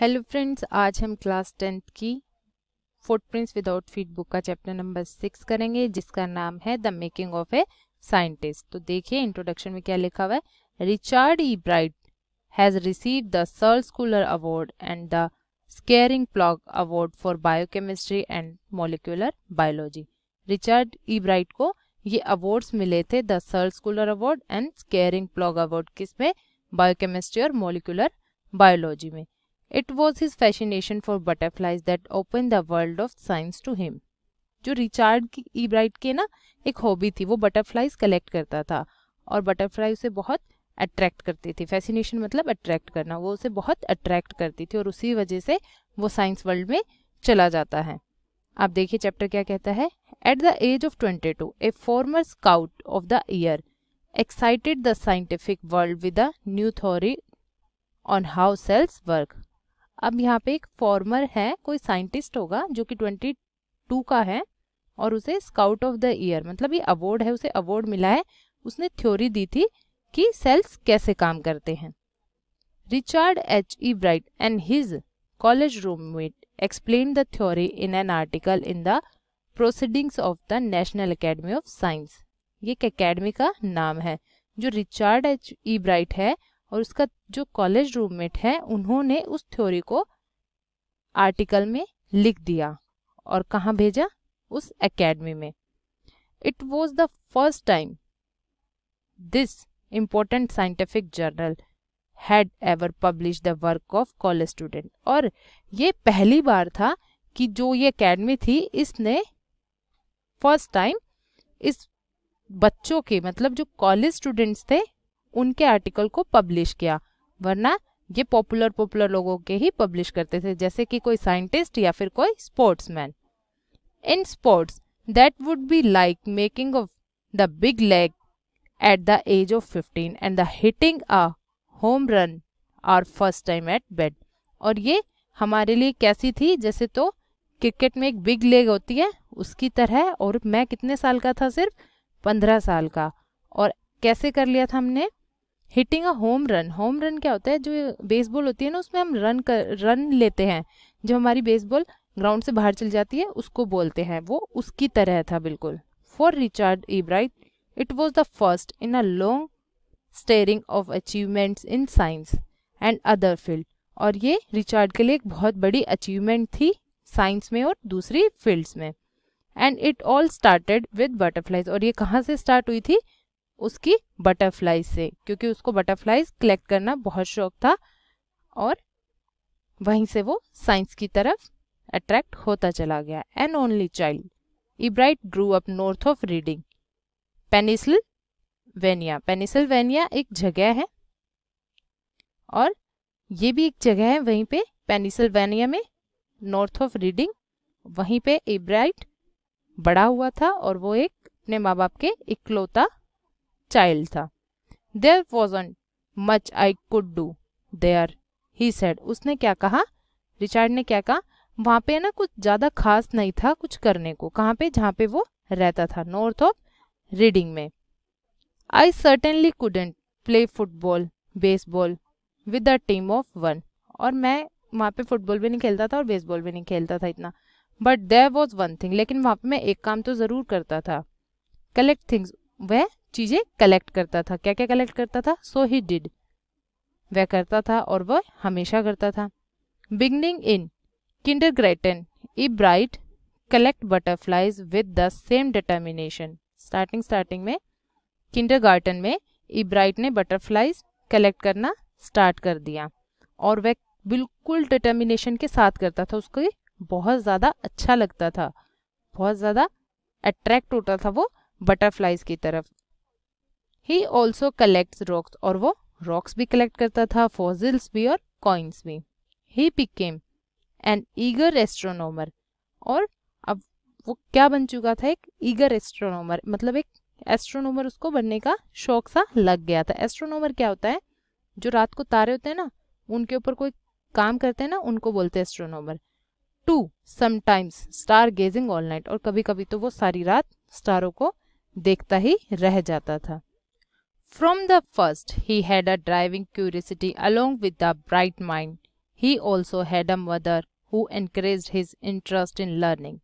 Hello friends आज हम class tenth की फुटप्रिंट्स विदाउट फीट बुक का चैप्टर नंबर सिक्स करेंगे जिसका नाम है the making of a scientist तो देखिए इंट्रोडक्शन में क्या लिखा हुआ है Richard Ebright has receive the Searle Scholar award and the scaring plog award for biochemistry and molecular biology Richard Ebright को ये अवार्ड्स मिले थे the Searle Scholar award and scaring plog award किस में biochemistry और molecular biology में it was his fascination for butterflies that open the world of science to him जो Richard की ई ब्राइट के ना एक हॉबी थी वो बटरफ्लाइज कलेक्ट करता था और बटरफ्लाई उसे बहुत अट्रैक्ट करती थी फैसिनेशन मतलब अट्रैक्ट करना वो उसे बहुत अट्रैक्ट करती थी और उसी वजह से वो साइंस वर्ल्ड में चला जाता है आप देखिए चैप्टर क्या कहता है at the age of twenty two a former scout of the year excited the scientific world with a new theory on how cells work अब यहाँ पे एक फॉर्मर है कोई साइंटिस्ट होगा जो कि ट्वेंटी टू का है और उसे स्काउट ऑफ द ईयर मतलब ये अवार्ड है उसे अवार्ड मिला है उसने थ्योरी दी थी कि सेल्स कैसे काम करते हैं Richard H Ebright and his college roommate explain the theory in an article in the proceedings of the national academy of science ये एक अकेडमी का नाम है जो रिचार्ड एच ई ब्राइट है और उसका जो कॉलेज रूममेट है उन्होंने उस थ्योरी को आर्टिकल में लिख दिया और कहाँ भेजा उस एकेडमी में it was the first time this important scientific journal had ever publish the work of college student और ये पहली बार था कि जो ये अकेडमी थी इसने फर्स्ट टाइम इस बच्चों के मतलब जो कॉलेज स्टूडेंट्स थे उनके आर्टिकल को पब्लिश किया वरना ये पॉपुलर पॉपुलर लोगों के ही पब्लिश करते थे जैसे कि कोई साइंटिस्ट या फिर कोई sportsman in sports that would be like making of the big leg at the age of fifteen and the hitting a home run are first time at bed और ये हमारे लिए कैसी थी जैसे तो क्रिकेट में एक बिग लेग होती है उसकी तरह और मैं कितने साल का था सिर्फ पंद्रह साल का और कैसे कर लिया था हमने hitting a home run home run क्या होता है जो बेसबॉल होती है ना उसमें हम रन कर रन लेते हैं जब हमारी बेसबॉल ग्राउंड से बाहर चल जाती है उसको बोलते हैं वो उसकी तरह था बिल्कुल for Richard Ebright it was the first in a long steering of achievements in science and other field और ये रिचार्ड के लिए एक बहुत बड़ी अचीवमेंट थी साइंस में और दूसरी फील्ड्स में and it all started with butterflies और ये कहाँ से स्टार्ट हुई थी उसकी बटरफ्लाई से क्योंकि उसको बटरफ्लाईज कलेक्ट करना बहुत शौक था और वहीं से वो साइंस की तरफ अट्रैक्ट होता चला गया an only child Ebright grew up north of Reading Pennsylvania Pennsylvania एक जगह है और ये भी एक जगह है वहीं पे वेनिया में नॉर्थ ऑफ रीडिंग वहीं पे इब्राइट बड़ा हुआ था और वो एक अपने माँ बाप के इकलौता चाइल्ड था there was on much I could do there he said उसने क्या कहा रिचार्ड ने क्या कहा वहाँ पे ना कुछ ज़्यादा खास नहीं था कुछ करने को कहाँ पे जहाँ पे वो रहता था नॉर्थ ऑफ रीडिंग में I certainly couldn't play football baseball with the team of one और मैं वहाँ पे फुटबॉल भी नहीं खेलता था और बेसबॉल भी नहीं खेलता था इतना but there was one thing लेकिन वहाँ पे मैं एक काम तो ज़रूर करता था कलेक्ट थिंग्स वह चीजें कलेक्ट करता था क्या क्या कलेक्ट करता था सो ही डिड वह करता था और वह हमेशा करता था beginning in kindergarten Ebright collect butterflies with the same determination starting starting में गार्टन में इब्राइट ने बटरफ्लाइज कलेक्ट करना स्टार्ट कर दिया और वह बिल्कुल डिटर्मिनेशन के साथ करता था उसको बहुत ज़्यादा अच्छा लगता था बहुत ज़्यादा अट्रैक्ट होता था वो बटरफ्लाइज की तरफ ही ऑल्सो कलेक्ट रॉक्स और वो रॉक्स भी कलेक्ट करता था फॉजिल्स भी और कॉइन्स भी he pick them an eager astronomer और अब वो क्या बन चुका था एक ईगर एस्ट्रोनोमर मतलब एक एस्ट्रोनोमर उसको बनने का शौक सा लग गया था एस्ट्रोनोमर क्या होता है जो रात को तारे होते हैं ना उनके ऊपर कोई काम करते हैं ना उनको बोलते हैं astronomer too sometimes star gazing all night और कभी कभी तो वो सारी रात स्टारों को देखता ही रह जाता था from the first he had a driving curiosity along with the bright mind he also had a mother who encourage his interest in learning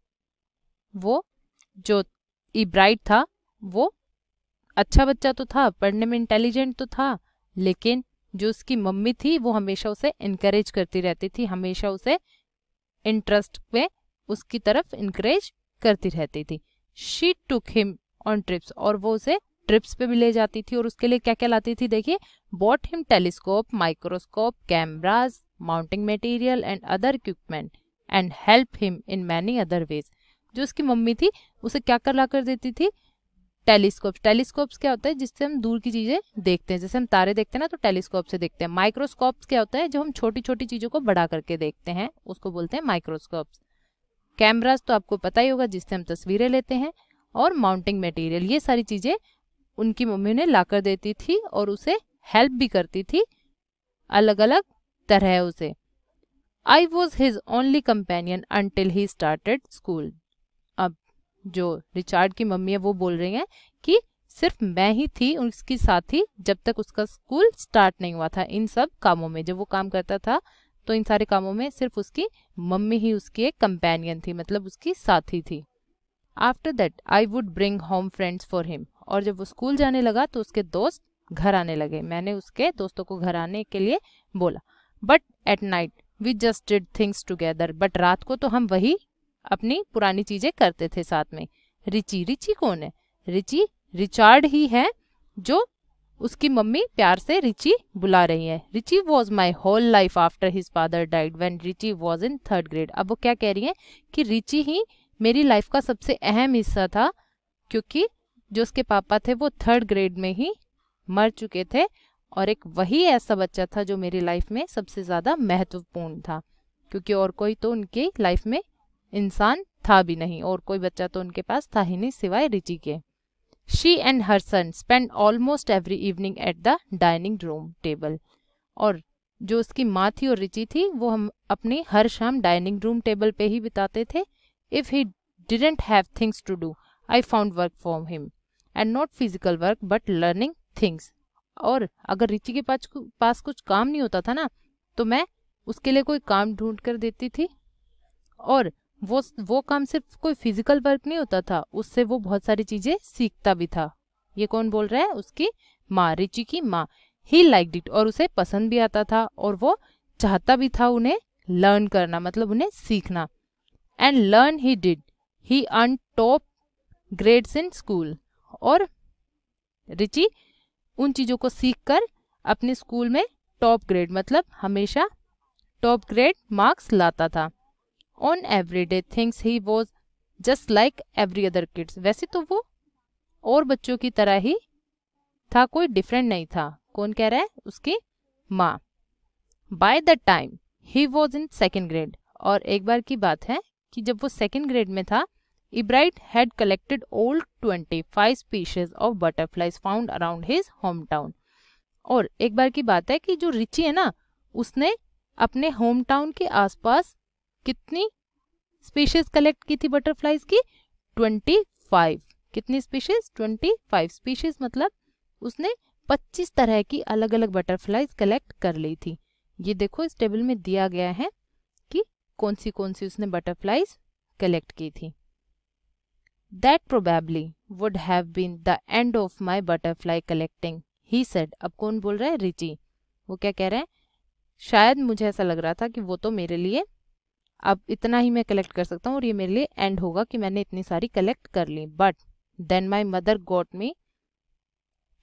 वो जो ई ब्राइट था वो अच्छा बच्चा तो था पढ़ने में इंटेलिजेंट तो था लेकिन जो उसकी मम्मी थी वो हमेशा उसे इनकरेज करती रहती थी हमेशा उसे इंटरेस्ट में उसकी तरफ इनकरेज करती रहती थी she took him on trips और वो उसे ट्रिप्स पे भी ले जाती थी और उसके लिए क्या क्या लाती थी देखिए bought him telescope microscope cameras mounting material and other equipment and help him in many other ways जो उसकी मम्मी थी उसे क्या कर ला कर देती थी टेलीस्कोप टेलीस्कोप्स क्या होता है जिससे हम दूर की चीज़ें देखते हैं जैसे हम तारे देखते हैं ना तो टेलीस्कोप से देखते हैं माइक्रोस्कोप्स क्या होता है जो हम छोटी छोटी चीज़ों को बड़ा करके देखते हैं उसको बोलते हैं माइक्रोस्कोप्स कैमराज तो आपको पता ही होगा जिससे हम तस्वीरें लेते हैं और माउंटिंग मटेरियल ये सारी चीज़ें उनकी मम्मी ने लाकर देती थी और उसे हेल्प भी करती थी अलग अलग तरह उसे I was his only companion until he started school अब जो रिचार्ड की मम्मी है वो बोल रही हैं कि सिर्फ मैं ही थी उसकी साथी जब तक उसका स्कूल स्टार्ट नहीं हुआ था इन सब कामों में जब वो काम करता था तो इन सारे कामों में सिर्फ उसकी मम्मी ही उसकी एक कंपेनियन थी मतलब उसकी साथी थी after that I would bring home friends for him और जब वो स्कूल जाने लगा तो उसके दोस्त घर आने लगे मैंने उसके दोस्तों को घर आने के लिए बोला but at night we just did things together but रात को तो हम वही अपनी पुरानी चीजें करते थे साथ में रिची रिची कौन है रिची रिचार्ड ही है जो उसकी मम्मी प्यार से रिची बुला रही है Richie was my whole life after his father died when Richie was in third grade अब वो क्या कह रही है कि रिची ही मेरी लाइफ का सबसे अहम हिस्सा था क्योंकि जो उसके पापा थे वो थर्ड ग्रेड में ही मर चुके थे और एक वही ऐसा बच्चा था जो मेरी लाइफ में सबसे ज़्यादा महत्वपूर्ण था क्योंकि और कोई तो उनकी लाइफ में इंसान था भी नहीं और कोई बच्चा तो उनके पास था ही नहीं सिवाय रिचि के she and her son spend almost every evening at the dining room table और जो उसकी माँ थी और रिचि थी वो हम अपनी हर शाम डाइनिंग रूम टेबल पे ही बिताते थे If he didn't have things to do, I found work for him. And not physical work but learning things और अगर रिची के पास पास कुछ काम नहीं होता था ना तो मैं उसके लिए कोई काम ढूंढ कर देती थी और वो वो काम सिर्फ कोई फिजिकल वर्क नहीं होता था उससे वो बहुत सारी चीजें सीखता भी था ये कौन बोल रहा है उसकी माँ रिचि की माँ ही लाइक इट और उसे पसंद भी आता था और वो चाहता भी था उन्हें लर्न करना मतलब उन्हें सीखना and learn he did he earn top grades in school और रिचि उन चीज़ों को सीखकर अपने स्कूल में टॉप ग्रेड मतलब हमेशा टॉप ग्रेड मार्क्स लाता था on every day things he was just like every other kids वैसे तो वो और बच्चों की तरह ही था कोई डिफरेंट नहीं था कौन कह रहा है उसकी माँ by the time he was in second grade और एक बार की बात है कि जब वो सेकेंड ग्रेड में था collected old twenty five species of butterflies found around his home town और एक बार की बात है कि जो रिची है ना उसने अपने होम टाउन के आसपास कितनी स्पीशीज कलेक्ट की थी बटरफ्लाइज की ट्वेंटी फाइव कितनी स्पीशीज ट्वेंटी फाइव स्पीशीज मतलब उसने पच्चीस तरह की अलग अलग बटरफ्लाइज कलेक्ट कर ली थी ये देखो इस टेबल में दिया गया है कौन सी कौन सी उसने बटरफ्लाइज कलेक्ट की थी that probably would have been the end of my butterfly collecting he said अब कौन बोल रहा है रिची वो क्या कह रहे हैं शायद मुझे ऐसा लग रहा था कि वो तो मेरे लिए अब इतना ही मैं कलेक्ट कर सकता हूँ और ये मेरे लिए एंड होगा कि मैंने इतनी सारी कलेक्ट कर ली but then my mother got me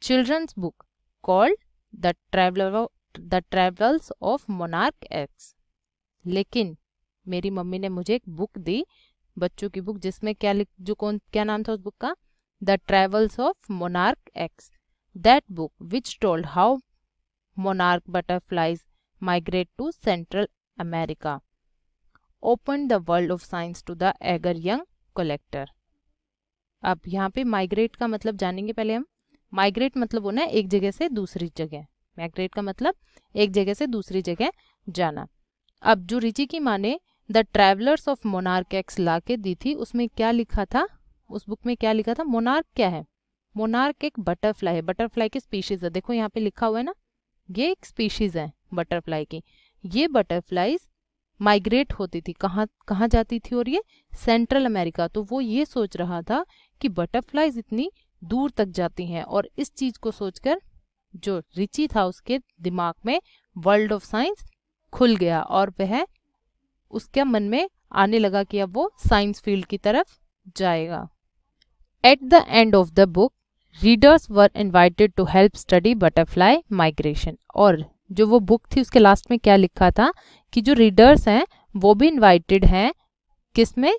children's book called the traveller the travels of monarch X लेकिन मेरी मम्मी ने मुझे एक बुक दी बच्चों की बुक जिसमें क्या लिख जो कौन क्या नाम था उस बुक का the travels of monarch X that book which told how monarch butterflies migrate to central America open the world of science to the eager young collector अब यहाँ पे माइग्रेट का मतलब जानेंगे पहले हम माइग्रेट मतलब होना है एक जगह से दूसरी जगह माइग्रेट का मतलब एक जगह से दूसरी जगह जाना अब जो रिची की माँ ने the travellers of monarch X ला के दी थी उसमें क्या लिखा था उस बुक में क्या लिखा था मोनार्क क्या है मोनार्क एक बटरफ्लाई है बटरफ्लाई की स्पीशीज है देखो यहाँ पे लिखा हुआ है ना ये एक स्पीशीज है बटरफ्लाई की ये बटरफ्लाईज माइग्रेट होती थी कहाँ कहाँ जाती थी और ये सेंट्रल अमेरिका तो वो ये सोच रहा था कि बटरफ्लाईज इतनी दूर तक जाती हैं और इस चीज को सोचकर जो रिची था उसके दिमाग में वर्ल्ड ऑफ साइंस खुल गया और वह उसके मन में आने लगा कि अब वो साइंस फील्ड की तरफ जाएगा at the end of the book readers were invited to help study butterfly migration और जो वो बुक थी उसके लास्ट में क्या लिखा था कि जो रीडर्स हैं वो भी इन्वाइटेड हैं किसमें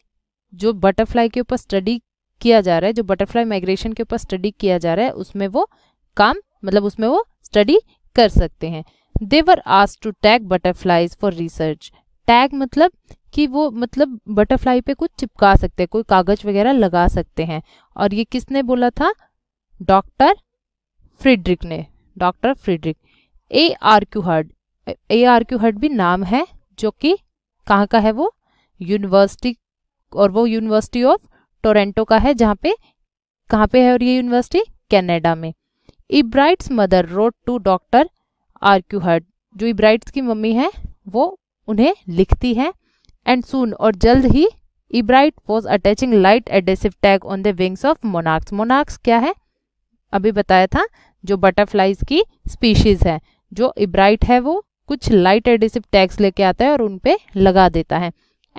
जो बटरफ्लाई के ऊपर स्टडी किया जा रहा है जो बटरफ्लाई माइग्रेशन के ऊपर स्टडी किया जा रहा है उसमें वो काम मतलब उसमें वो स्टडी कर सकते हैं they were ask to tag butterflies for research tag मतलब कि वो मतलब बटरफ्लाई पे कुछ चिपका सकते हैं कोई कागज वगैरह लगा सकते हैं और ये किसने बोला था डॉक्टर फ्रिड्रिक ने doctor Frederick A Urquhart A Urquhart भी नाम है जो कि कहाँ का है वो यूनिवर्सिटी और वो यूनिवर्सिटी ऑफ टोरेंटो का है जहाँ पे कहाँ पे है और ये यूनिवर्सिटी कैनेडा में Ebright's mother wrote to doctor Urquhart जो इब्राइट्स की मम्मी है वो उन्हें लिखती है एंड सून और जल्द ही Ebright was attaching light adhesive tag on the wings of monarchs monarchs क्या है अभी बताया था जो बटरफ्लाइज की स्पीशीज है जो इब्राइट है वो कुछ लाइट एडेसिव टैग्स लेके आता है और उन पे लगा देता है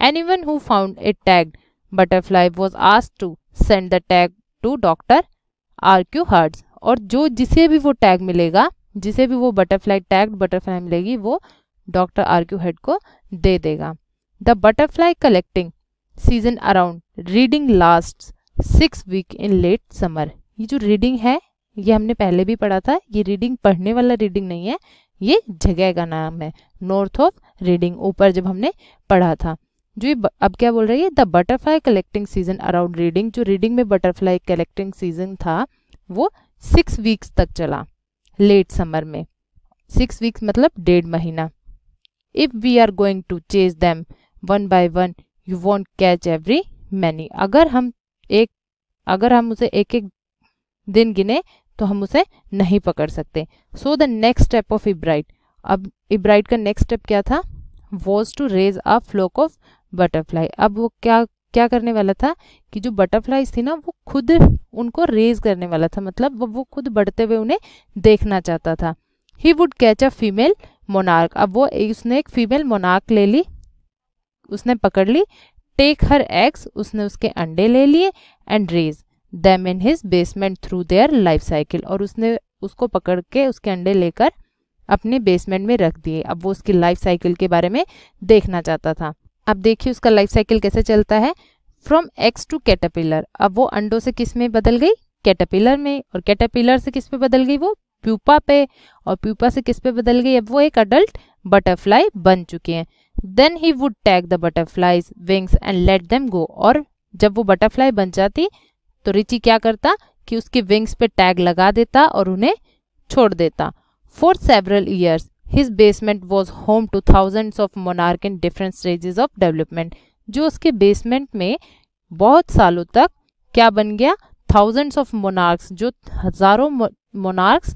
any one who found a tag butterfly was asked to send the tag to doctor Urquhart's और जो जिसे भी वो टैग मिलेगा जिसे भी वो बटरफ्लाई टैग बटरफ्लाई मिलेगी वो डॉक्टर हेड को दे देगा the butterfly collecting season around Reading last six week in late summer ये जो रीडिंग है ये हमने पहले भी पढ़ा था ये रीडिंग पढ़ने वाला रीडिंग नहीं है ये जगह का नाम है नॉर्थ ऑफ रीडिंग ऊपर जब हमने पढ़ा था जो ये अब क्या बोल रही है the butterfly collecting season around Reading जो रीडिंग में बटरफ्लाई कलेक्टिंग सीजन था वो सिक्स वीक्स तक चला लेट समर में सिक्स वीक्स मतलब डेढ़ महीना if we are going to chase them one by one you won't catch every many अगर हम एक अगर हम उसे एक एक दिन गिने तो हम उसे नहीं पकड़ सकते so the next step of Ebright अब इब्राइट का नेक्स्ट स्टेप क्या था was to raise a flock of butterfly अब वो क्या क्या करने वाला था कि जो बटरफ्लाइज थी ना वो खुद उनको रेज करने वाला था मतलब वो खुद बढ़ते हुए उन्हें देखना चाहता था he would catch a female monarch अब वो उसने एक फीमेल मोनार्क ले ली उसने पकड़ ली टेक हर एग्स उसने उसके अंडे ले लिए and raise them in his basement through their life cycle और उसने उसको पकड़ के उसके अंडे लेकर अपने बेसमेंट में रख दिए अब वो उसकी लाइफ साइकिल के बारे में देखना चाहता था अब देखिए उसका लाइफ साइकिल कैसे चलता है फ्रॉम एक्स टू कैटापिलर अब वो अंडों से किस में बदल गई कैटापिलर में और कैटापिलर से किस में बदल गई वो प्यूपा पे और प्यूपा से किस पे बदल गई अब वो एक अडल्ट बटरफ्लाई बन चुके हैं then he would tag the butterflies wings and let them go और जब वो बटरफ्लाई बन जाती तो रिची क्या करता कि उसके विंग्स पे टैग लगा देता और उन्हें छोड़ देता for several years his basement was home to thousand of monarch in different stages of development जो उसके बेसमेंट में बहुत सालों तक क्या बन गया थाउजेंड्स ऑफ मोनार्क्स जो हजारों मोनार्क्स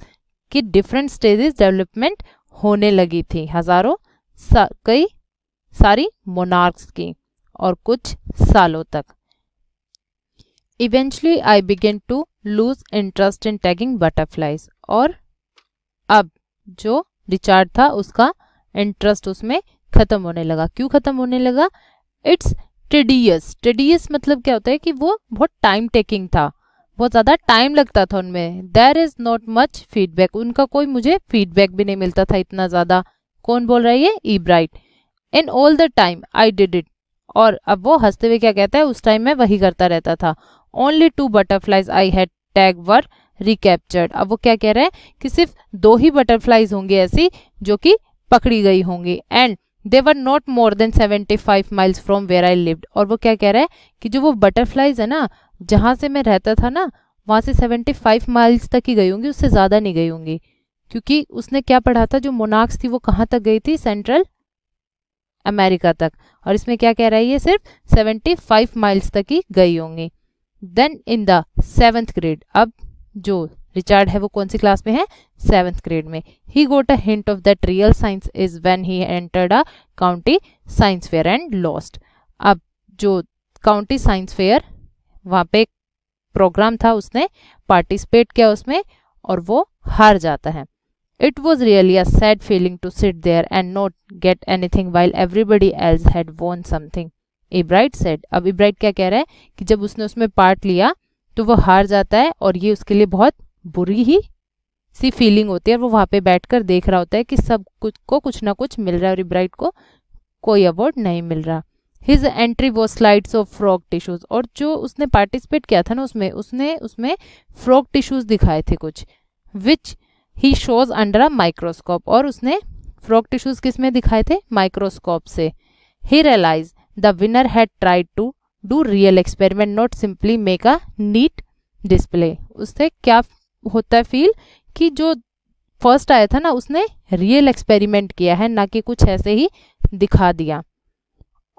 की डिफरेंट स्टेजेस डेवलपमेंट होने लगी थी हजारों सा, कई सारी मोनार्क्स की और कुछ सालों तक eventually I began to lose interest in tagging butterflies और अब जो रिचार्ड था उसका इंटरेस्ट उसमें खत्म होने लगा क्यों खत्म होने लगा इट्स टेडियस टेडियस मतलब क्या होता है कि वो बहुत टाइम टेकिंग था बहुत ज़्यादा टाइम लगता था उनमें there is not much feedback उनका कोई मुझे फीडबैक भी नहीं मिलता था इतना ज़्यादा कौन बोल रहा है ये Ebright in all the time I did it और अब वो हंसते हुए क्या कहता है उस टाइम मैं वही करता रहता था only two butterflies I had tag were recaptured अब वो क्या कह रहे हैं कि सिर्फ दो ही बटरफ्लाइज होंगी ऐसी जो कि पकड़ी गई होंगी and they were not more than seventy five miles from where I lived और वो क्या कह रहे हैं कि जो वो बटरफ्लाइज है ना जहाँ से मैं रहता था ना वहाँ से सेवेंटी फाइव माइल्स तक ही गई होंगी उससे ज़्यादा नहीं गई होंगी क्योंकि उसने क्या पढ़ा था जो मोनाक्स थी वो कहाँ तक गई थी सेंट्रल अमेरिका तक और इसमें क्या कह रहा है ये सिर्फ सेवेंटी फाइव माइल्स तक ही गई होंगी then in the seventh grade अब जो रिचार्ड है वो कौन सी क्लास में है सेवेंथ ग्रेड में he got a hint of that real science is when he entered a county science fair and lost अब जो काउंटी साइंस फेयर वहाँ पे प्रोग्राम था उसने पार्टिसिपेट किया उसमें और वो हार जाता है was really a sad feeling to sit there and not get एनी थिंग while everybody else had won something Ebright said अब इब्राइट क्या कह रहा है कि जब उसने उसमें पार्ट लिया तो वो हार जाता है और ये उसके लिए बहुत बुरी ही सी फीलिंग होती है वो वहाँ पे बैठकर देख रहा होता है कि सब कुछ को कुछ ना कुछ मिल रहा है और इब्राइट को कोई अवार्ड नहीं मिल रहा हिज एंट्री वो स्लाइड्स ऑफ फ्रॉक टिश्यूज और जो उसने पार्टिसिपेट किया था ना उसमें उसने उसमें फ्रॉक टिश्यूज दिखाए थे कुछ which he shows under a microscope और उसने फ्रॉक टिश्यूज किस में दिखाए थे माइक्रोस्कोप से he realize the winner had tried to do real experiment not simply make a neat display उससे क्या होता है फील कि जो फर्स्ट आया था ना उसने रियल एक्सपेरिमेंट किया है ना कि कुछ ऐसे ही दिखा दिया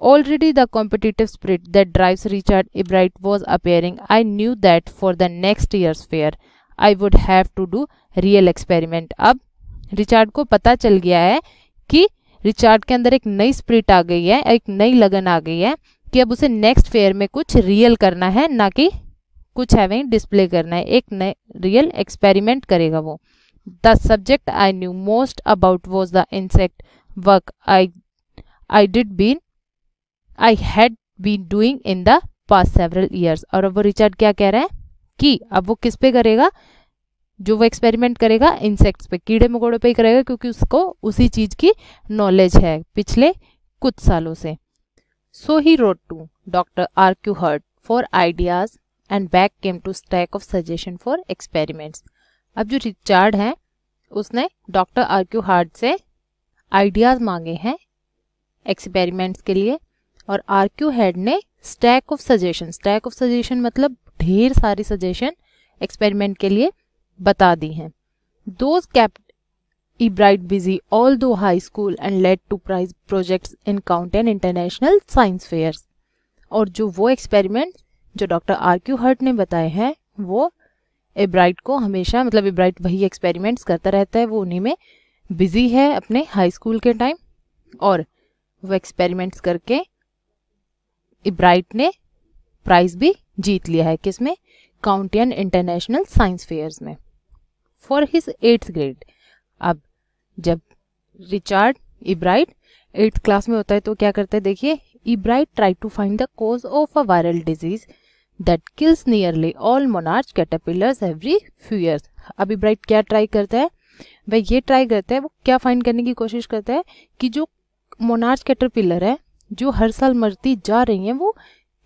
Already the competitive spirit that drives Richard Ebright was appearing. I knew that for the next year's fair, I would have to do real experiment. ab richard ko pata chal gaya hai ki richard ke andar ek nayi spirit aa gayi hai ek nayi lagan aa gayi hai ki ab use next fair mein kuch real karna hai na ki कुछ है having display करना है एक नए real experiment करेगा वो the subject I knew most about was the insect work I I did been I had been doing in the past several years और अब वो रिचर्ड क्या कह रहे हैं कि अब वो किस पे करेगा जो वो एक्सपेरिमेंट करेगा इंसेक्ट्स पे कीड़े मकोड़े पे ही करेगा क्योंकि उसको उसी चीज़ की नॉलेज है पिछले कुछ सालों से so he wrote to doctor Urquhart for ideas and back came a stack of suggestion for experiments अब जो रिचार्ड है उसने डॉक्टर आर क्यू हर्ट से आइडियाज़ मांगे हैं एक्सपेरिमेंट्स के लिए और आर क्यू हेड ने stack of suggestion stack of suggestion मतलब ढेर सारी सजेशन एक्सपेरिमेंट के लिए बता दी हैं those kept Ebright busy all through high school and led to prize project in county and international science fair और जो वो एक्सपेरिमेंट जो डॉक्टर आर क्यू हर्ट ने बताए हैं वो एब्राइट को हमेशा मतलब एब्राइट वही एक्सपेरिमेंट्स करता रहता है वो उन्हीं में बिजी है अपने हाई स्कूल के टाइम और वो एक्सपेरिमेंट्स करके इब्राइट ने प्राइज भी जीत लिया है किसमें काउंटियन इंटरनेशनल साइंस फेयर्स में फॉर हिज एट्थ ग्रेड अब जब रिचार्ड इब्राइट एट्थ क्लास में होता है तो क्या करते हैं देखिए Ebright tried to find the cause of a viral disease that kills nearly all monarch caterpillars every few years अब इब्राइट क्या ट्राई करता है वह ये ट्राई करता है वो क्या फाइंड करने की कोशिश करता है कि जो मोनार्च कैटरपिलर है जो हर साल मरती जा रही हैं वो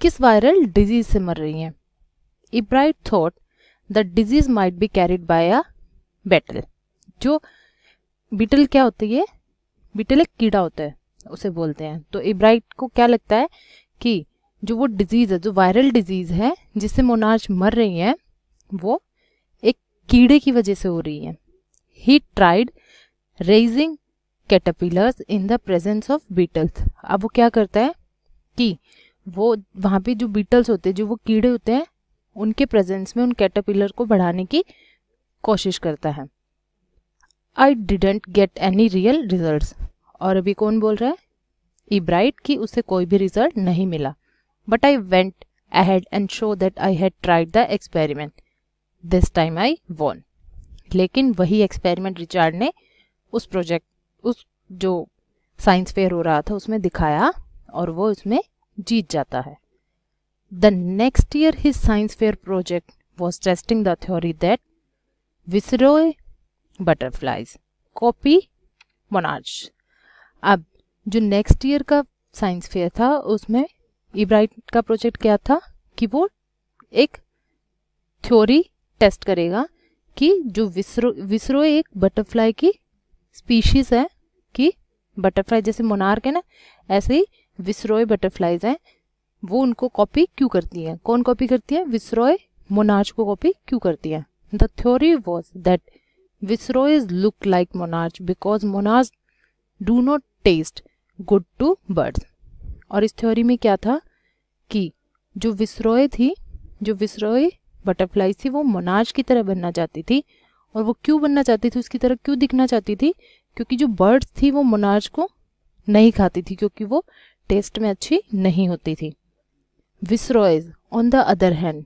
किस वायरल डिजीज से मर रही हैं Ebright thought the disease might be carried by a beetle जो बीटल क्या होती है बीटल एक कीड़ा होता है उसे बोलते हैं तो इब्राइट को क्या लगता है कि जो वो डिजीज़ है जो वायरल डिजीज़ है जिससे मोनार्च मर रही हैं वो एक कीड़े की वजह से हो रही है he tried raising caterpillars in the presence of beetles अब वो क्या करता है कि वो वहाँ पे जो बीटल्स होते हैं जो वो कीड़े होते हैं उनके प्रेजेंस में उन कैटरपिलर को बढ़ाने की कोशिश करता है I didn't get any real result और अभी कौन बोल रहा है इब्राइट e कि उसे कोई भी रिजल्ट नहीं मिला but I went I had and show that I had tried the experiment this time I won लेकिन वही एक्सपेरिमेंट रिचार्ड ने उस प्रोजेक्ट उस जो साइंस फेयर हो रहा था उसमें दिखाया और वो इसमें जीत जाता है the next year his science fair project was testing the theory that viceroy butterflies copy monarch अब जो नेक्स्ट ईयर का साइंस फेयर था उसमें इब्राइट का प्रोजेक्ट क्या था कि वो एक थ्योरी टेस्ट करेगा कि जो विसरो विसरो एक बटरफ्लाई की स्पीशीज़ है बटरफ्लाई जैसे मोनार्क है ना ऐसे ही विसरोय बटरफ्लाइज हैं वो उनको कॉपी क्यों करती हैं कौन कॉपी करती है विसरोय मोनार्च को कॉपी क्यों करती है the theory was that viceroys look like monarch because monarch do not taste good to birds और इस थ्योरी में क्या था कि जो विसरोय थी जो विसरोय बटरफ्लाई थी वो मोनार्च की तरह बनना चाहती थी और वो क्यों बनना चाहती थी उसकी तरह क्यों दिखना चाहती थी क्योंकि जो बर्ड्स थी वो मोनार्ज को नहीं खाती थी क्योंकि वो टेस्ट में अच्छी नहीं होती थी viceroys on the other hand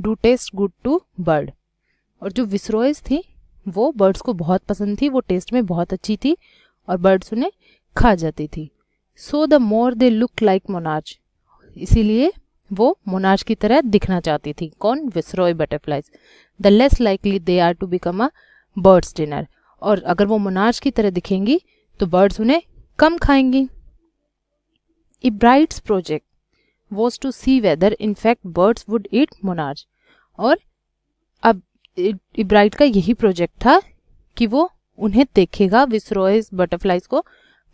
do taste good to bird और जो विसरोइज थी वो बर्ड्स को बहुत पसंद थी वो टेस्ट में बहुत अच्छी थी और बर्ड्स उन्हें खा जाती थी so the more they look like monarch इसीलिए वो मोनार्च की तरह दिखना चाहती थी कौन viceroy butterflies the less likely they are to become a bird's dinner और अगर वो मोनार्च की तरह दिखेंगी तो बर्ड्स उन्हें कम खाएंगी Ebright's project was to see whether in fact birds would eat monarch और अब इब्राइट का यही प्रोजेक्ट था कि वो उन्हें देखेगा विसरोज बटरफ्लाइज को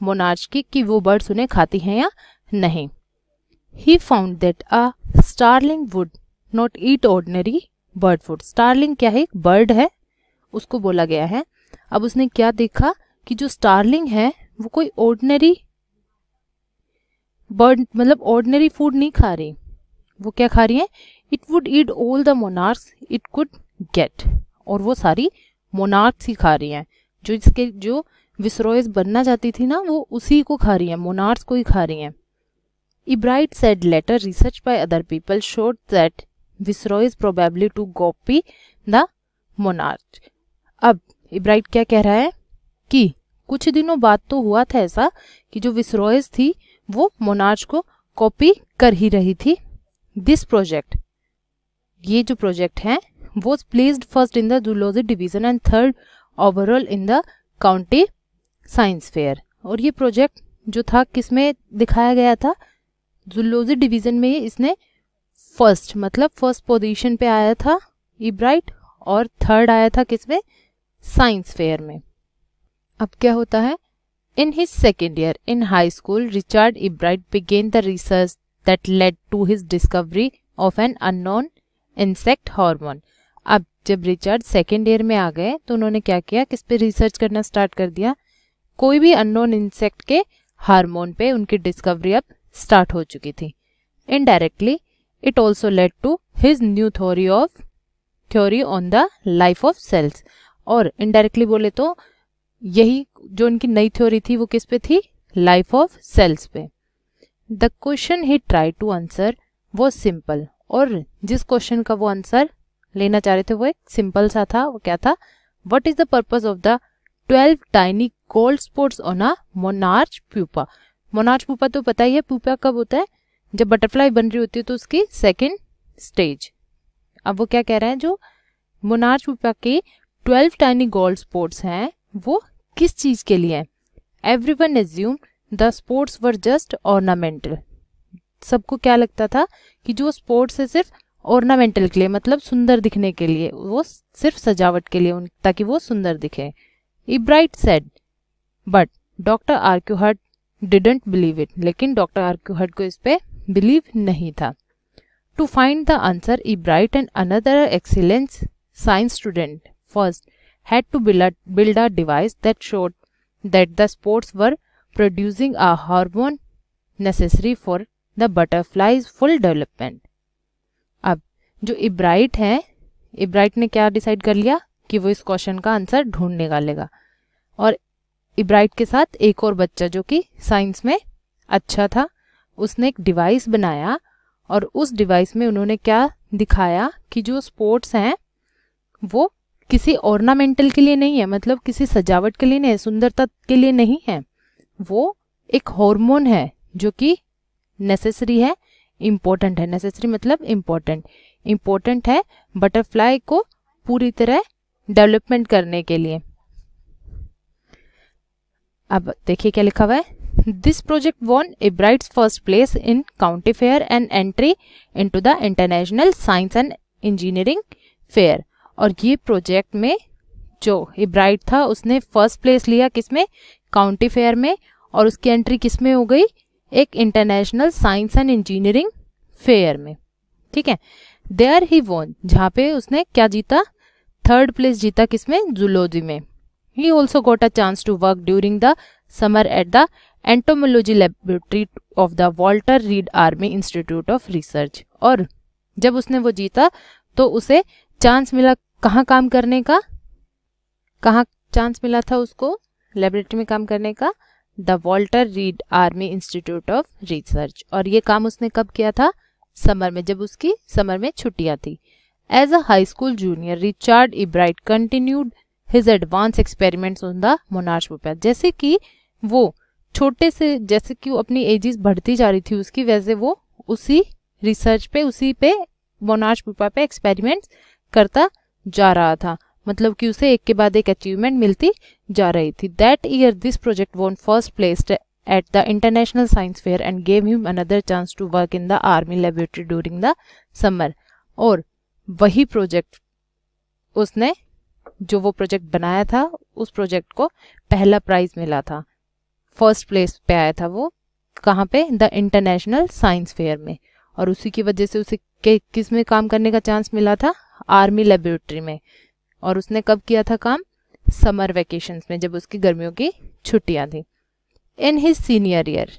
मोनार्च की कि वो बर्ड्स उन्हें खाती हैं या नहीं he found that a starling would not eat ordinary bird food starling क्या है एक बर्ड है उसको बोला गया है अब उसने क्या देखा कि जो स्टारलिंग है वो कोई ऑर्डनरी बर्ड मतलब ऑर्डनरी फूड नहीं खा रही वो क्या खा रही है it would eat all the monarchs it could get और वो सारी मोनार्स ही खा रही हैं जो इसके जो विसरोज बनना चाहती थी ना वो उसी को खा रही हैं मोनार्स को ही खा रही हैं Ebright said later research by other people showed that viceroys probably to copy the monarch Ebright क्या कह रहा है कि कुछ दिनों बाद तो हुआ था ऐसा कि जो विसरोज थी वो मोनार्च को कॉपी कर ही रही थी दिस प्रोजेक्ट ये जो प्रोजेक्ट है वो placed first in the zoology division and third overall in the county science fair और ये प्रोजेक्ट जो था किसमें दिखाया गया था जूलॉजी डिवीजन में इसने फर्स्ट मतलब फर्स्ट पोजीशन पे आया था इब्राइट और थर्ड आया था किसमें साइंस फेयर में अब क्या होता है in his second year in high school Richard Ebright began the research that led to his discovery of an unknown insect hormone. अब जब रिचार्ड सेकेंड ईयर में आ गए तो उन्होंने क्या किया किस पे रिसर्च करना स्टार्ट कर दिया कोई भी अननोन इंसेक्ट के हार्मोन पे उनकी डिस्कवरी अब स्टार्ट हो चुकी थी indirectly it also led to his new theory of theory on the life of cells और इनडायरेक्टली बोले तो यही जो इनकी नई थ्योरी थी वो किस पे थी लाइफ ऑफ सेल्स पे the question he try to answer वो सिंपल और जिस क्वेश्चन का वो आंसर लेना चाह रहे थे वो एक सिंपल सा था वो क्या था what is the purpose of the twelve tiny gold spots on a monarch pupa monarch pupa तो पता ही है प्यूपा कब होता है जब बटरफ्लाई बन रही होती है तो उसकी सेकेंड स्टेज अब वो क्या कह रहे हैं जो मोनार्च प्यूपा के ट्वेल्व टाइनी गोल्ड स्पोर्ट्स हैं वो किस चीज के लिए हैं everyone assume the spots were just ornamental सबको क्या लगता था कि जो स्पोर्ट्स है सिर्फ ऑर्नामेंटल के लिए मतलब सुंदर दिखने के लिए वो सिर्फ सजावट के लिए उन ताकि वो सुंदर दिखे Ebright said but doctor Urquhart didn't believe it लेकिन डॉक्टर आर क्यू हट को इस पर बिलीव नहीं था to find the answer Ebright and another excellent science student first had to build a, build a device that showed that the spores were producing a hormone necessary for the butterfly's full development. अब जो Ebright है Ebright ने क्या decide कर लिया कि वो इस क्वेश्चन का आंसर ढूंढ निकालेगा और इब्राइट के साथ एक और बच्चा जो कि साइंस में अच्छा था उसने एक डिवाइस बनाया और उस डिवाइस में उन्होंने क्या दिखाया कि जो स्पोर्ट्स हैं वो किसी ऑर्नामेंटल के लिए नहीं है मतलब किसी सजावट के लिए नहीं है सुंदरता के लिए नहीं है वो एक हार्मोन है जो कि नेसेसरी है इम्पोर्टेंट है नेसेसरी मतलब इम्पोर्टेंट इम्पोर्टेंट है बटरफ्लाई को पूरी तरह डेवलपमेंट करने के लिए अब देखिए क्या लिखा हुआ है this project won Ebright first place in county fair and entry into the international science and engineering fair और ये प्रोजेक्ट में जो इब्राइट था उसने फर्स्ट प्लेस लिया किसमें काउंटी फेयर में और उसकी एंट्री किस में हो गई एक international science and engineering fair में ठीक है देयर ही वोन जहाँ पे उसने क्या जीता थर्ड प्लेस जीता किसमें जुलोजी में he also got a chance to work during the summer at the entomology laboratory of the Walter Reed Army Institute of Research और जब उसने वो जीता तो उसे चांस मिला कहाँ काम करने का कहाँ चांस मिला था उसको लेबोरेटरी में काम करने का the Walter Reed Army Institute of Research और ये काम उसने कब किया था समर में जब उसकी समर में छुट्टियां थी as a high school junior Richard Ebright continued his advance experiments on the monarch's pupae जैसे कि वो छोटे से जैसे कि वो अपनी एजिस बढ़ती जा रही थी उसकी वैसे वो उसी रिसर्च पे उसी पे मोनार्श पुपा पे एक्सपेरिमेंट्स करता जा रहा था मतलब कि उसे एक के बाद एक अचीवमेंट मिलती जा रही थी that year this project won first placed at the international science fair and gave him another chance to work in the army laboratory during the summer और वही प्रोजेक्ट उसने जो वो प्रोजेक्ट बनाया था उस प्रोजेक्ट को पहला प्राइज मिला था फर्स्ट प्लेस पे आया था वो कहाँ पे द इंटरनेशनल साइंस फेयर में और उसी की वजह से उसे किस में काम करने का चांस मिला था आर्मी लेबोरेटरी में और उसने कब किया था काम समर वेकेशन में जब उसकी गर्मियों की छुट्टियां थी in his senior year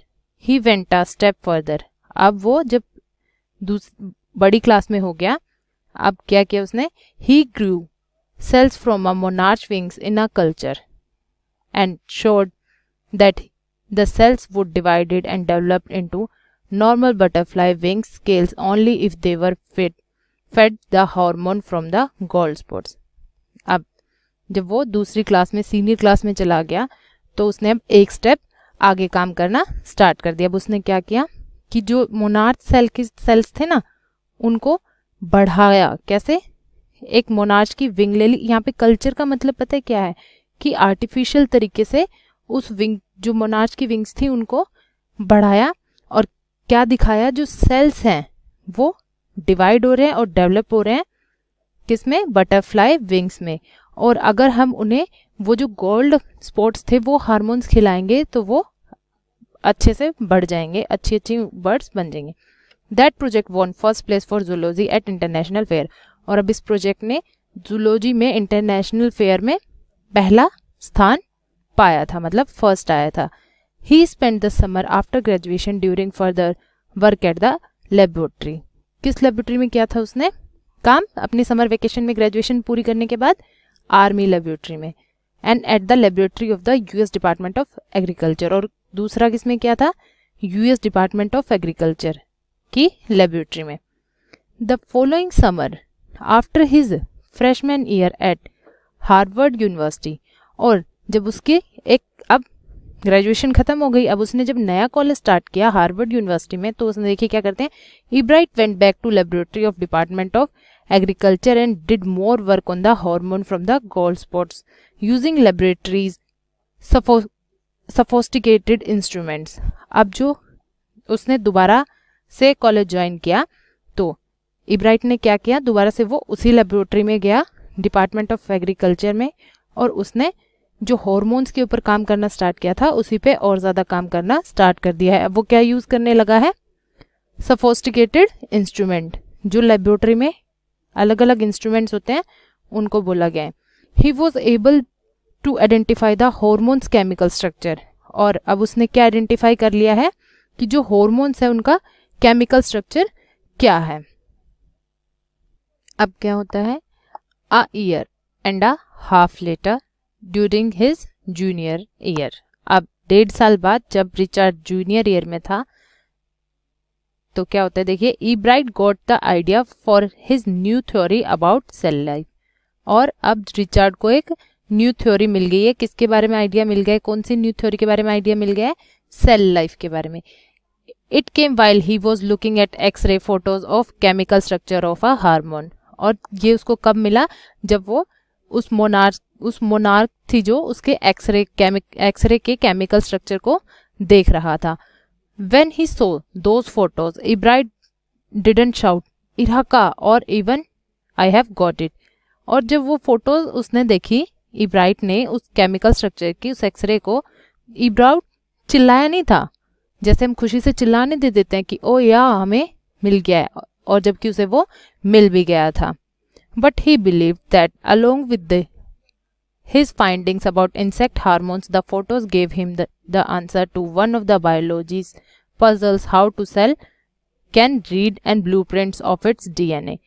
he went a step further अब वो जब बड़ी क्लास में हो गया अब क्या किया उसने he grew cells from a monarch wings in a culture and showed that the cells would divided and developed into normal butterfly wings scales only if they were fit fed the hormone from the gold spots अब जब वो दूसरी class में senior class में चला गया तो उसने अब एक स्टेप आगे काम करना स्टार्ट कर दिया अब उसने क्या किया कि जो मोनार्थ सेल के सेल्स थे ना उनको बढ़ाया कैसे एक मोनार्च की विंग ले ली यहाँ पे कल्चर का मतलब पता है क्या है कि आर्टिफिशियल तरीके से उस विंग जो मोनार्च की विंग्स थी उनको बढ़ाया और क्या दिखाया जो सेल्स हैं वो डिवाइड हो रहे हैं और डेवलप हो रहे हैं किसमें बटरफ्लाई विंग्स में और अगर हम उन्हें वो जो गोल्ड स्पॉट्स थे वो हारमोन्स खिलाएंगे तो वो अच्छे से बढ़ जाएंगे अच्छी अच्छी बर्ड्स बन जाएंगे that project won first place for zoology at international fair और अब इस प्रोजेक्ट ने जूलॉजी में इंटरनेशनल फेयर में पहला स्थान पाया था मतलब फर्स्ट आया था he spend the summer after graduation during further work at the laboratory किस लेबोरेटरी में किया था उसने काम अपने समर वेकेशन में ग्रेजुएशन पूरी करने के बाद आर्मी लेबोरेटरी में and at the laboratory of the US Department of Agriculture और दूसरा किसमें क्या था यूएस डिपार्टमेंट ऑफ एग्रीकल्चर की लेबोरेटरी में the following summer after his freshman year at Harvard University और जब उसके एक ग्रेजुएशन खत्म हो गई अब उसने जब नया कॉलेज स्टार्ट किया हार्वर्ड यूनिवर्सिटी में तो उसने देखिए क्या करते हैं Ebright went back to laboratory of Department of Agriculture and did more work on the hormone from the gold spots using laboratories sophisticated instruments अब जो उसने दोबारा से कॉलेज ज्वाइन किया तो इब्राइट ने क्या किया दोबारा से वो उसी लेबोरेटरी में गया डिपार्टमेंट ऑफ एग्रीकल्चर में और उसने जो हॉर्मोन्स के ऊपर काम करना स्टार्ट किया था उसी पे और ज़्यादा काम करना स्टार्ट कर दिया है अब वो क्या यूज़ करने लगा है सफोस्टिकेटेड इंस्ट्रूमेंट जो लेबोरेटरी में अलग अलग इंस्ट्रूमेंट्स होते हैं उनको बोला गया है he was able to identify the hormone's chemical structure और अब उसने क्या आइडेंटिफाई कर लिया है कि जो हॉर्मोन्स है उनका केमिकल स्ट्रक्चर क्या है अब क्या होता है a year and a half later during his junior year अब डेढ़ साल बाद जब रिचर्ड जूनियर ईयर में था तो क्या होता है देखिए Ebright got the idea for his new theory about cell life और अब रिचर्ड को एक न्यू थ्योरी मिल गई है किसके बारे में आइडिया मिल गया है कौन सी न्यू थ्योरी के बारे में आइडिया मिल गया है सेल लाइफ के बारे में it came while he was looking at X ray photos of chemical structure of a hormone और ये उसको कब मिला जब वो उस मोनार्क उस मोनार्क थी जो उसके एक्सरे एक्सरे के केमिकल स्ट्रक्चर को देख रहा था when he saw those photos Ebright didn't shout eureka और even I have got it और जब वो फोटोज उसने देखी इब्राइट ने उस केमिकल स्ट्रक्चर की उस एक्सरे को इब्राउट चिल्लाया नहीं था जैसे हम खुशी से चिल्लाने दे देते हैं कि ओ oh, या हमें मिल गया है और जबकि उसे वो मिल भी गया था but he believed that along with the, his findings about insect hormones, the photos gave him the, the answer to one of the biology's puzzles how to sell can read and blueprints of its DNA.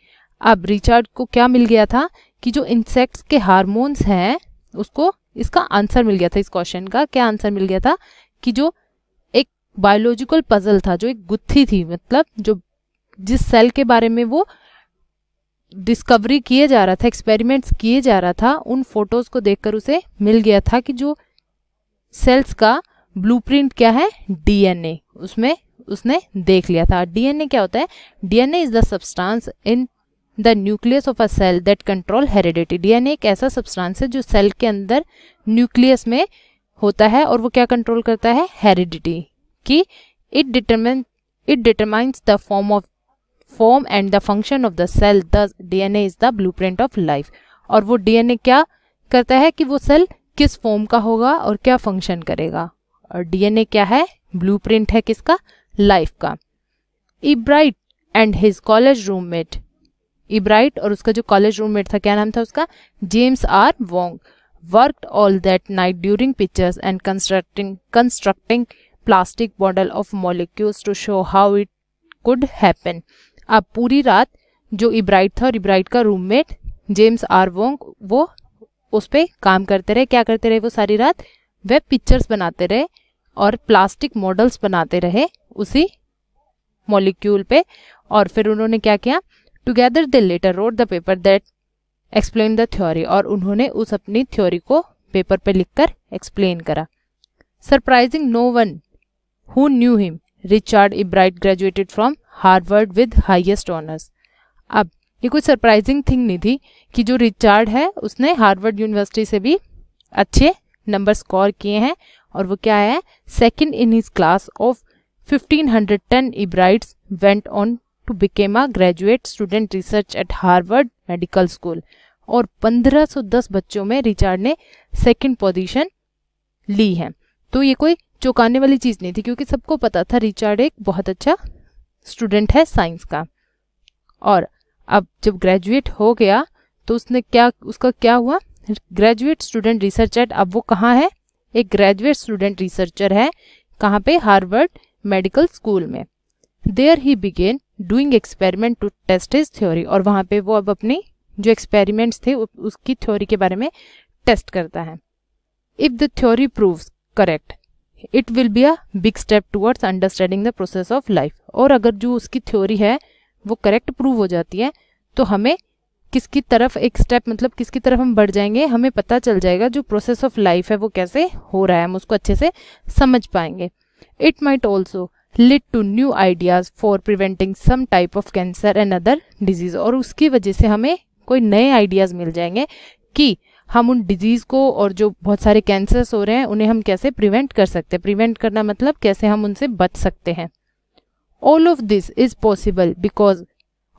अब Richard को क्या मिल गया था कि जो insects के hormones हैं उसको इसका आंसर मिल गया था इस क्वेश्चन का क्या आंसर मिल गया था कि जो एक बायोलॉजिकल पजल था जो एक गुत्थी थी मतलब जो जिस सेल के बारे में वो डिस्कवरी किए जा रहा था एक्सपेरिमेंट्स किए जा रहा था उन फोटोज को देखकर उसे मिल गया था कि जो सेल्स का ब्लूप्रिंट क्या है डीएनए उसमें उसने देख लिया था डीएनए क्या होता है DNA is the substance in the nucleus of a cell that control heredity DNA एक ऐसा सब्सटेंस है जो सेल के अंदर न्यूक्लियस में होता है और वो क्या कंट्रोल करता है हेरिडिटी की it determine it determines the form of form and the function of the cell the DNA is the blueprint of life और वो डीएनए क्या करता है कि वो सेल किस फॉर्म का होगा और क्या फंक्शन करेगा और डीएनए क्या है प्रिंट है किसका लाइफ का Ebright and his college roommate Ebright और उसका जो कॉलेज रूममेट था क्या नाम था उसका James R Wong work all that night during pictures and constructing constructing plastic model of molecules to show how it could happen आप पूरी रात जो इब्राइट था और इब्राइट का रूममेट जेम्स आर वोंग वो उस पर काम करते रहे क्या करते रहे वो सारी रात वे पिक्चर्स बनाते रहे और प्लास्टिक मॉडल्स बनाते रहे उसी मॉलिक्यूल पे और फिर उन्होंने क्या किया together they later wrote the paper that explain the theory और उन्होंने उस अपनी थ्योरी को पेपर पे लिखकर एक्सप्लेन करा surprising no one who knew him Richard Ebright graduated from Harvard with highest honours अब ये कोई सरप्राइजिंग थिंग नहीं थी कि जो रिचार्ड है उसने हार्वर्ड यूनिवर्सिटी से भी अच्छे नंबर स्कोर किए हैं और वो क्या है second in his class of 1510 Ebright's went on to became a graduate student research at Harvard Medical School और 1510 बच्चों में रिचार्ड ने सेकंड पोजीशन ली है तो ये कोई चौंकाने वाली चीज़ नहीं थी क्योंकि सबको पता था रिचार्ड एक बहुत अच्छा स्टूडेंट है साइंस का और अब जब ग्रेजुएट हो गया तो उसने क्या उसका क्या हुआ ग्रेजुएट स्टूडेंट रिसर्चर अब वो कहाँ है एक ग्रेजुएट स्टूडेंट रिसर्चर है कहाँ पे हार्वर्ड मेडिकल स्कूल में there he began doing experiment to test his theory और वहाँ पे वो अब अपनी जो एक्सपेरिमेंट्स थे उसकी थ्योरी के बारे में टेस्ट करता है if the theory proves correct it will be a big step towards understanding the process of life और अगर जो उसकी थ्योरी है वो करेक्ट प्रूव हो जाती है तो हमें किसकी तरफ एक स्टेप मतलब किसकी तरफ हम बढ़ जाएंगे हमें पता चल जाएगा जो प्रोसेस ऑफ लाइफ है वो कैसे हो रहा है हम उसको अच्छे से समझ पाएंगे it might also lead to new ideas for preventing some type of cancer and other disease और उसकी वजह से हमें कोई नए आइडियाज़ मिल जाएंगे कि हम उन डिजीज़ को और जो बहुत सारे कैंसर्स हो रहे हैं उन्हें हम कैसे प्रिवेंट कर सकते हैं प्रिवेंट करना मतलब कैसे हम उनसे बच सकते हैं all of this is possible because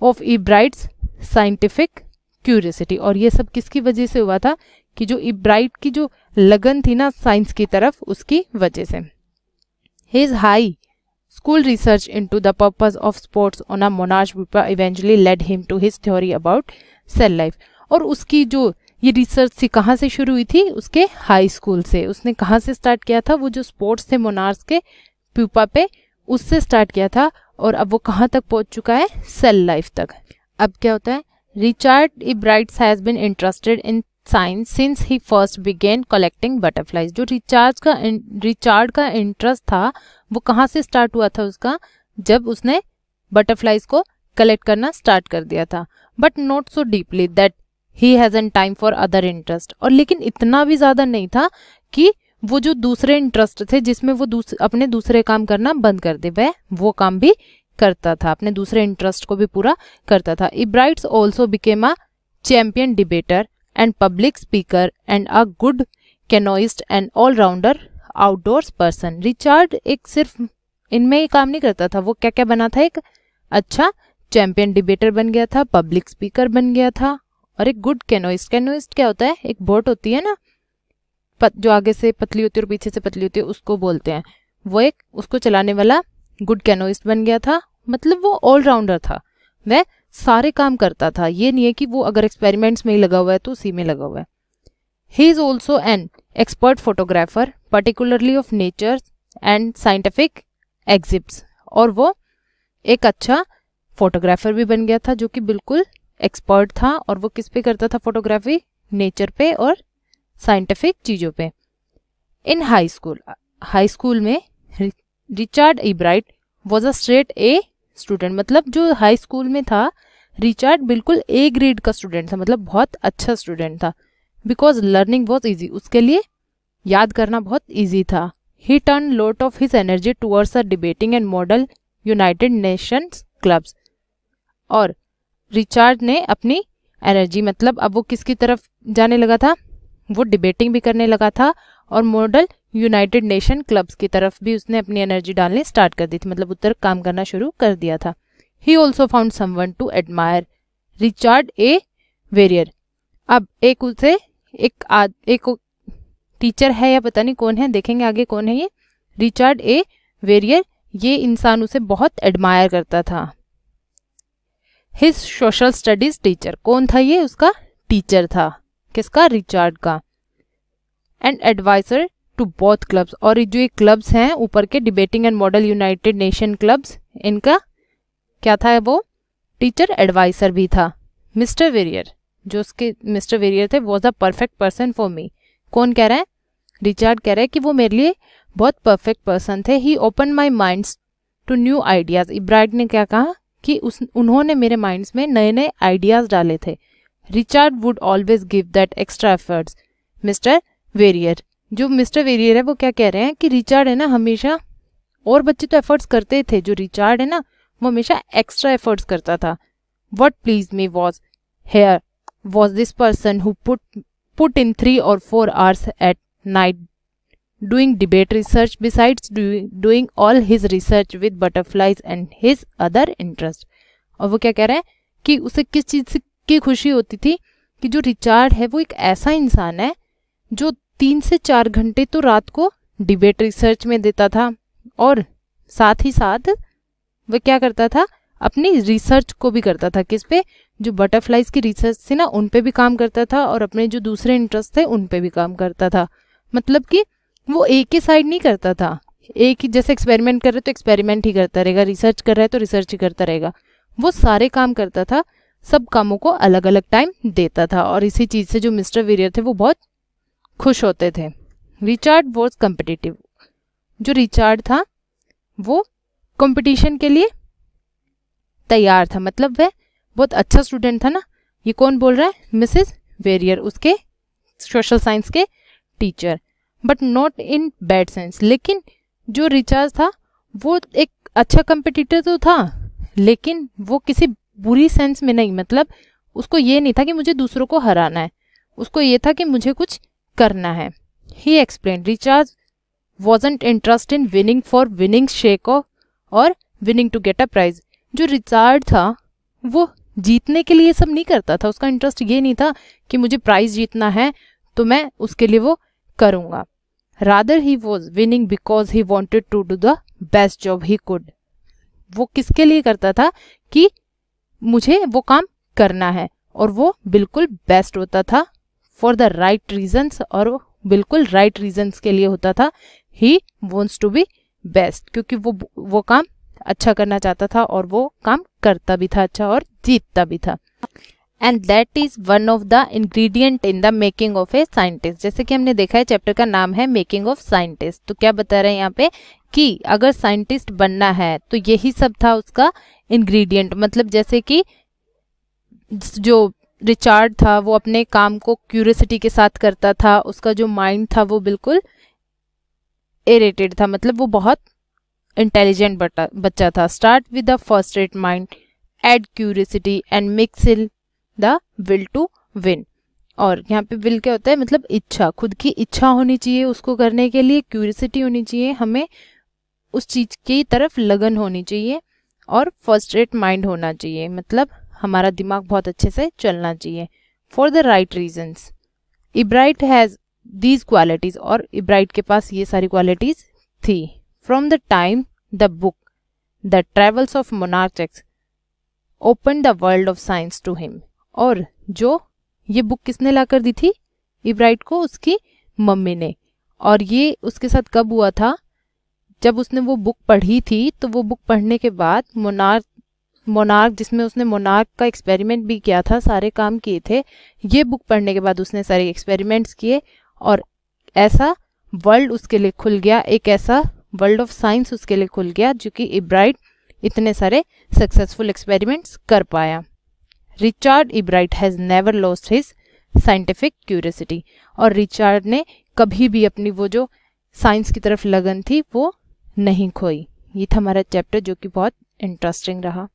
of Ebright's scientific curiosity और ये सब किसकी वजह से हुआ था कि जो इब्राइट की जो लगन थी ना साइंस की तरफ उसकी वजह से his high school research into the purpose of spots on a monarch eventually led him to his theory about cell life और उसकी जो ये रिसर्च थी कहाँ से शुरू हुई थी उसके हाई स्कूल से उसने कहाँ से स्टार्ट किया था वो जो स्पोर्ट्स थे मोनार्स के प्यूपा पे उससे स्टार्ट किया था और अब वो कहाँ तक पहुँच चुका है सेल लाइफ तक अब क्या होता है Richard Ebright's has been interested in science since he first began collecting butterflies जो रिचार्ज का रिचार्ड का इंटरेस्ट था वो कहाँ से स्टार्ट हुआ था उसका जब उसने बटरफ्लाइज को कलेक्ट करना स्टार्ट कर दिया था but not so deeply that he has an time for other interest और लेकिन इतना भी ज़्यादा नहीं था कि वो जो दूसरे इंटरेस्ट थे जिसमें वो दूस, अपने दूसरे काम करना बंद कर दे वह वो काम भी करता था अपने दूसरे इंटरेस्ट को भी पूरा करता था Ebright's also became a champion debater and public speaker and a good canoeist and all rounder outdoors person Richard एक सिर्फ इनमें ही काम नहीं करता था वो क्या क्या बना था एक अच्छा चैम्पियन डिबेटर बन गया था पब्लिक स्पीकर बन गया था और एक गुड कैनोइस्ट कैनोइस्ट क्या होता है एक बोट होती है ना पत, जो आगे से पतली होती है और पीछे से पतली होती है उसको बोलते हैं वो एक उसको चलाने वाला गुड कैनोइस्ट बन गया था मतलब वो ऑलराउंडर था वह सारे काम करता था ये नहीं है कि वो अगर एक्सपेरिमेंट्स में ही लगा हुआ है तो उसी में लगा हुआ है he is also an expert photographer particularly of nature and scientific exhibits और वो एक अच्छा फोटोग्राफर भी बन गया था जो कि बिल्कुल एक्सपर्ट था और वो किस पे करता था फोटोग्राफी नेचर पे और साइंटिफिक चीज़ों पे in high school high school में Richard Ebright was a straight A student मतलब जो हाई स्कूल में था रिचर्ड बिल्कुल ए ग्रेड का स्टूडेंट था मतलब बहुत अच्छा स्टूडेंट था बिकॉज लर्निंग बहुत ईजी उसके लिए याद करना बहुत ईजी था he turn lot of his energy towards a debating and model United Nations clubs और रिचार्ड ने अपनी एनर्जी मतलब अब वो किसकी तरफ जाने लगा था वो डिबेटिंग भी करने लगा था और मॉडल यूनाइटेड नेशन क्लब्स की तरफ भी उसने अपनी एनर्जी डालने स्टार्ट कर दी थी मतलब उत्तर काम करना शुरू कर दिया था he also found someone to admire Richard A Weiher अब एक उसे एक आद, एक टीचर है या पता नहीं कौन है देखेंगे आगे कौन है ये रिचार्ड ए वेरियर ये इंसान उसे बहुत एडमायर करता था हिज सोशल स्टडीज टीचर कौन था ये उसका टीचर था किसका रिचार्ड का and advisor to both clubs और जो ये क्लब्स हैं ऊपर के debating and model United Nation clubs इनका क्या था वो टीचर एडवाइसर भी था मिस्टर वेरियर जो उसके मिस्टर वेरियर थे was the perfect person for me कौन कह रहे हैं रिचार्ड कह रहे हैं कि वो मेरे लिए बहुत परफेक्ट पर्सन थे he open my mind to new ideas Ebright ने क्या कहा कि उस उन्होंने मेरे माइंड्स में नए नए आइडियाज डाले थे Richard would always give that extra efforts Mister Weiher जो मिस्टर वेरियर है वो क्या कह रहे हैं कि रिचार्ड है ना हमेशा और बच्चे तो एफर्ट्स करते थे जो रिचार्ड है ना वो हमेशा एक्स्ट्रा एफर्ट्स करता था what please me was here was this person who put put in three और four hours at night doing debate research besides do, doing all his research with butterflies and his other interest और वो क्या कह रहे हैं कि उसे किस चीज़ की खुशी होती थी कि जो रिचार्ड है वो एक ऐसा इंसान है जो तीन से चार घंटे तो रात को डिबेट रिसर्च में देता था और साथ ही साथ वह क्या करता था अपनी रिसर्च को भी करता था किस पे जो बटरफ्लाइज की रिसर्च थी ना उन पे भी काम करता था और अपने जो दूसरे इंटरेस्ट थे उन पे भी काम करता था मतलब कि वो एक ही साइड नहीं करता था एक ही जैसे एक्सपेरिमेंट कर रहे तो एक्सपेरिमेंट ही करता रहेगा रिसर्च कर रहा है तो रिसर्च ही करता रहेगा वो सारे काम करता था सब कामों को अलग अलग टाइम देता था और इसी चीज़ से जो मिस्टर वीरियर थे वो बहुत खुश होते थे रिचार्ड वॉज कम्पिटिटिव जो रिचार्ड था वो कंपटीशन के लिए तैयार था मतलब वह बहुत अच्छा स्टूडेंट था ना ये कौन बोल रहा है मिसेस वेरियर उसके सोशल साइंस के teacher but not in bad sense लेकिन जो रिचार्ज था वो एक अच्छा कंपटीटर तो था लेकिन वो किसी बुरी सेंस में नहीं मतलब उसको ये नहीं था कि मुझे दूसरों को हराना है उसको ये था कि मुझे कुछ करना है he explain Richard wasn't interest in winning for winning sake of और winning to get a prize जो रिचार्ड था वो जीतने के लिए सब नहीं करता था उसका इंटरेस्ट ये नहीं था कि मुझे प्राइज जीतना है तो मैं उसके लिए वो करूंगा rather he was winning because he wanted to do the best job he could वो किसके लिए करता था कि मुझे वो काम करना है और वो बिल्कुल बेस्ट होता था फॉर द राइट रीजन्स और बिल्कुल राइट right रीजन्स के लिए होता था he wants to be best क्योंकि वो वो काम अच्छा करना चाहता था और वो काम करता भी था अच्छा और जीतता भी था and that is one of the ingredient in the making of a scientist जैसे कि हमने देखा है चैप्टर का नाम है मेकिंग ऑफ साइंटिस्ट तो क्या बता रहे हैं यहाँ पे कि अगर साइंटिस्ट बनना है तो यही सब था उसका इंग्रेडिएंट मतलब जैसे कि जो रिचार्ड था वो अपने काम को क्यूरियसिटी के साथ करता था उसका जो माइंड था वो बिल्कुल एरेटेड था मतलब वो बहुत इंटेलिजेंट बच्चा था start with the first rate mind add curiosity and mix in the will to win और यहाँ पे विल क्या होता है मतलब इच्छा खुद की इच्छा होनी चाहिए उसको करने के लिए क्यूरियसिटी होनी चाहिए हमें उस चीज की तरफ लगन होनी चाहिए और फर्स्ट रेट माइंड होना चाहिए मतलब हमारा दिमाग बहुत अच्छे से चलना चाहिए for the right reasons Ebright has these qualities और इब्राइट के पास ये सारी क्वालिटीज़ थी from the time the book the travels of monarch X open the world of science to him और जो ये बुक किसने ला कर दी थी इब्राइट को उसकी मम्मी ने और ये उसके साथ कब हुआ था जब उसने वो बुक पढ़ी थी तो वो बुक पढ़ने के बाद मोनार्क मोनार्क जिसमें उसने मोनार्क का एक्सपेरिमेंट भी किया था सारे काम किए थे ये बुक पढ़ने के बाद उसने सारे एक्सपेरिमेंट्स किए और ऐसा वर्ल्ड उसके लिए खुल गया एक ऐसा वर्ल्ड ऑफ साइंस उसके लिए खुल गया जो कि इब्राइट इतने सारे सक्सेसफुल एक्सपेरिमेंट्स कर पाया Richard Ebright has never lost his scientific curiosity और रिचार्ड ने कभी भी अपनी वो जो साइंस की तरफ लगन थी वो नहीं खोई ये था हमारा चैप्टर जो कि बहुत इंटरेस्टिंग रहा